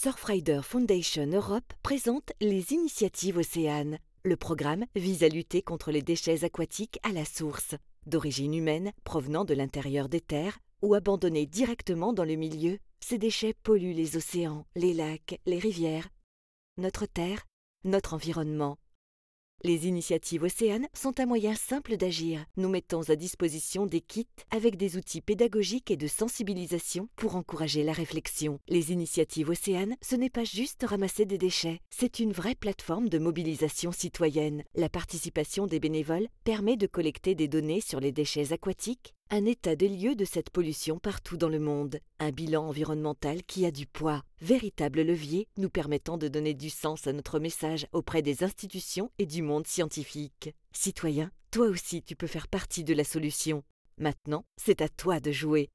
Surfrider Foundation Europe présente les initiatives Océanes. Le programme vise à lutter contre les déchets aquatiques à la source, d'origine humaine, provenant de l'intérieur des terres ou abandonnés directement dans le milieu. Ces déchets polluent les océans, les lacs, les rivières, notre terre, notre environnement. Les initiatives Océane sont un moyen simple d'agir. Nous mettons à disposition des kits avec des outils pédagogiques et de sensibilisation pour encourager la réflexion. Les initiatives Océane, ce n'est pas juste ramasser des déchets, c'est une vraie plateforme de mobilisation citoyenne. La participation des bénévoles permet de collecter des données sur les déchets aquatiques, un état des lieux de cette pollution partout dans le monde, un bilan environnemental qui a du poids, véritable levier nous permettant de donner du sens à notre message auprès des institutions et du monde scientifique. Citoyen, toi aussi tu peux faire partie de la solution. Maintenant, c'est à toi de jouer.